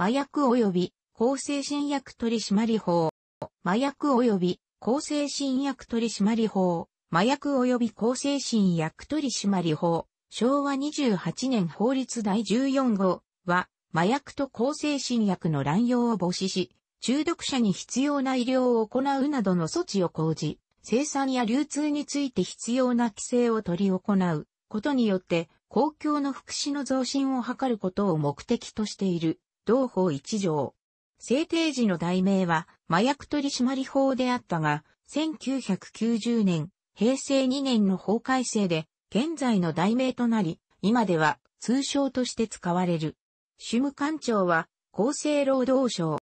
麻薬及び向精神薬取締法、麻薬及び向精神薬取締法、麻薬及び向精神薬取締法、昭和28年法律第14号は、麻薬と向精神薬の乱用を防止し、中毒者に必要な医療を行うなどの措置を講じ、生産や流通について必要な規制を取り行うことによって、公共の福祉の増進を図ることを目的としている。同法一条。制定時の題名は麻薬取締法であったが、1990年、平成2年の法改正で、現在の題名となり、今では通称として使われる。主務官庁は、厚生労働省。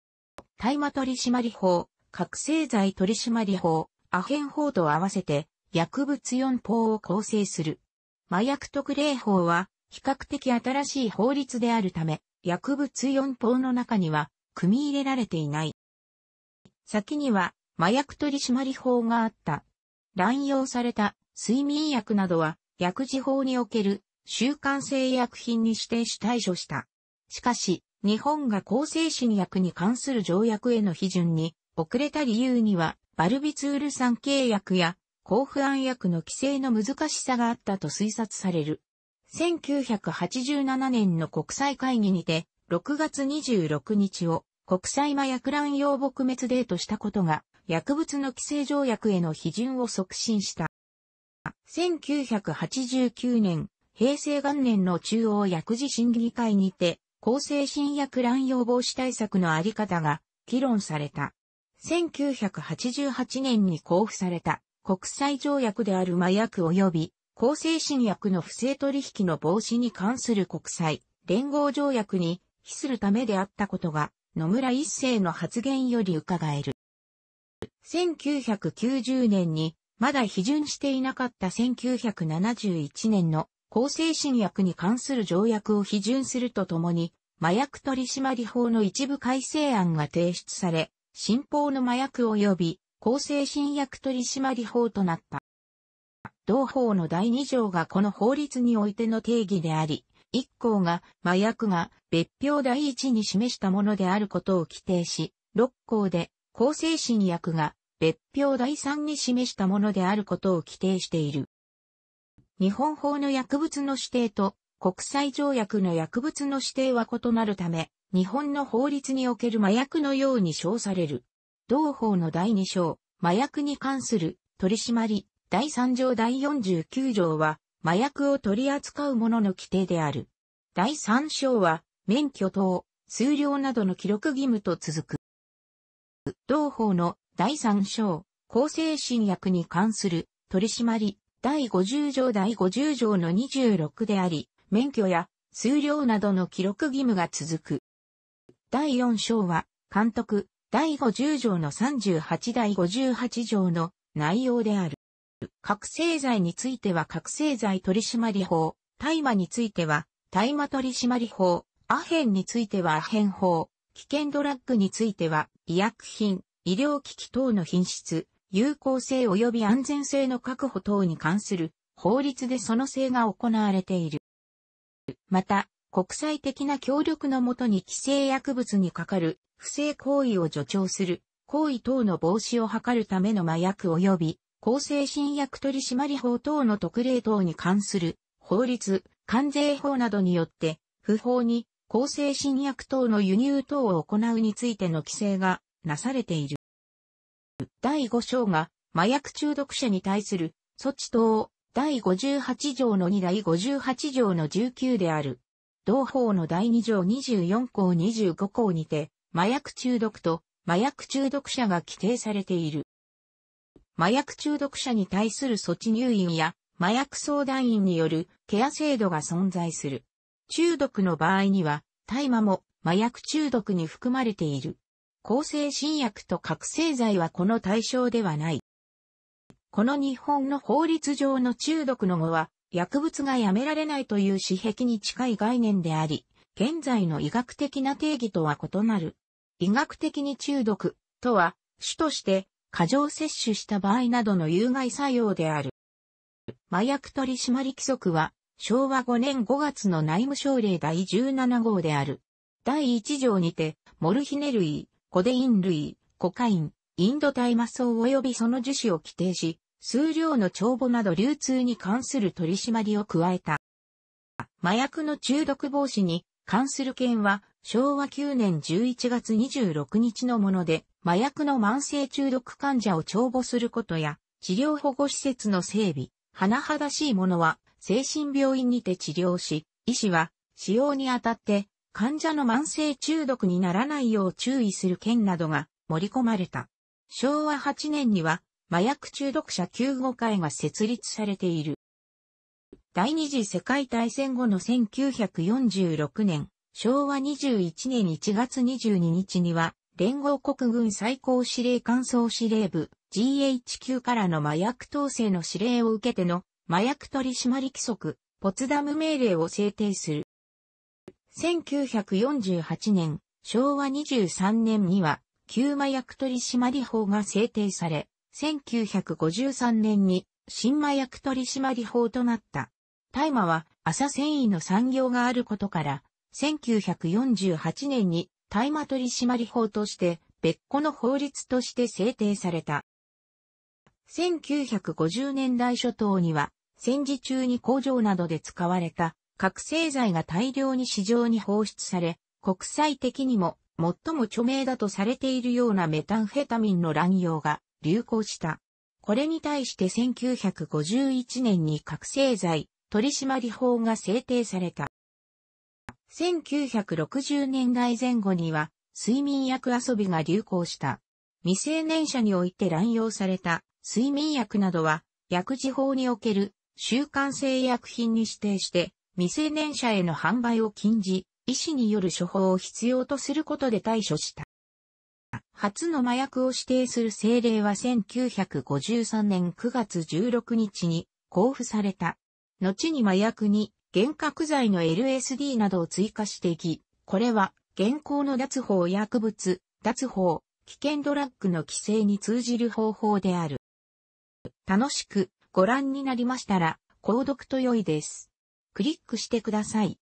大麻取締法、覚醒剤取締法、アヘン法と合わせて、薬物4法を構成する。麻薬特例法は、比較的新しい法律であるため、薬物4法の中には組み入れられていない。先には麻薬取締法があった。乱用された睡眠薬などは薬事法における習慣性薬品に指定し対処した。しかし、日本が抗精神薬に関する条約への批准に遅れた理由には、バルビツール酸契約や抗不安薬の規制の難しさがあったと推察される。1987年の国際会議にて、6月26日を国際麻薬乱用撲滅デーとしたことが、薬物の規制条約への批准を促進した。1989年、平成元年の中央薬事審議会にて、厚生新薬乱用防止対策のあり方が議論された。1988年に交付された国際条約である麻薬及び公正新薬の不正取引の防止に関する国際連合条約に比するためであったことが野村一世の発言より伺える。1990年にまだ批准していなかった1971年の公正新薬に関する条約を批准するとともに麻薬取締法の一部改正案が提出され、新法の麻薬及び公正新薬取締法となった。同法の第2条がこの法律においての定義であり、一項が麻薬が別表第一に示したものであることを規定し、六項で向精神薬が別表第三に示したものであることを規定している。日本法の薬物の指定と国際条約の薬物の指定は異なるため、日本の法律における麻薬のように称される。同法の第2章、麻薬に関する取締り、第3条第49条は、麻薬を取り扱う者の規定である。第3章は、免許等、数量などの記録義務と続く。同法の第3章、向精神薬に関する取締り、第50条第50条の26であり、免許や数量などの記録義務が続く。第4章は、監督、第50条の38第58条の内容である。覚醒剤については覚醒剤取締法、大麻については大麻取締法、アヘンについてはアヘン法、危険ドラッグについては医薬品、医療機器等の品質、有効性及び安全性の確保等に関する法律でその性が行われている。また、国際的な協力のもとに規制薬物にかかる不正行為を助長する行為等の防止を図るための麻薬及び厚生新薬取締法等の特例等に関する法律、関税法などによって、不法に厚生新薬等の輸入等を行うについての規制がなされている。第5章が麻薬中毒者に対する措置等、第58条の2第58条の19である。同法の第2条24項25項にて、麻薬中毒と麻薬中毒者が規定されている。麻薬中毒者に対する措置入院や麻薬相談員によるケア制度が存在する。中毒の場合には、大麻も麻薬中毒に含まれている。抗生新薬と覚醒剤はこの対象ではない。この日本の法律上の中毒の語は、薬物がやめられないという私壁に近い概念であり、現在の医学的な定義とは異なる。医学的に中毒とは、主として過剰摂取した場合などの有害作用である。麻薬取締規則は、昭和5年5月の内務省令第17号である。第1条にて、モルヒネ類、コデイン類、コカイン、インド大麻草及びその樹脂を規定し、数量の帳簿など流通に関する取り締まりを加えた。麻薬の中毒防止に関する件は昭和9年11月26日のもので、麻薬の慢性中毒患者を帳簿することや、治療保護施設の整備、甚だしいものは、精神病院にて治療し、医師は、使用にあたって、患者の慢性中毒にならないよう注意する件などが盛り込まれた。昭和8年には、麻薬中毒者救護会が設立されている。第二次世界大戦後の1946年、昭和21年1月22日には、連合国軍最高司令官総司令部 GHQ からの麻薬統制の指令を受けての麻薬取締規則、ポツダム命令を制定する。1948年、昭和23年には、旧麻薬取締法が制定され、1953年に新麻薬取締法となった。大麻は麻繊維の産業があることから、1948年に大麻取締法として別個の法律として制定された。1950年代初頭には戦時中に工場などで使われた覚醒剤が大量に市場に放出され、国際的にも最も著名だとされているようなメタンフェタミンの乱用が流行した。これに対して1951年に覚醒剤取締法が制定された。1960年代前後には睡眠薬遊びが流行した。未成年者において乱用された睡眠薬などは薬事法における習慣性薬品に指定して未成年者への販売を禁じ、医師による処方を必要とすることで対処した。初の麻薬を指定する政令は1953年9月16日に交付された。後に麻薬に幻覚剤の LSD などを追加していき、これは現行の脱法薬物、脱法、危険ドラッグの規制に通じる方法である。楽しくご覧になりましたら、購読と良いです。クリックしてください。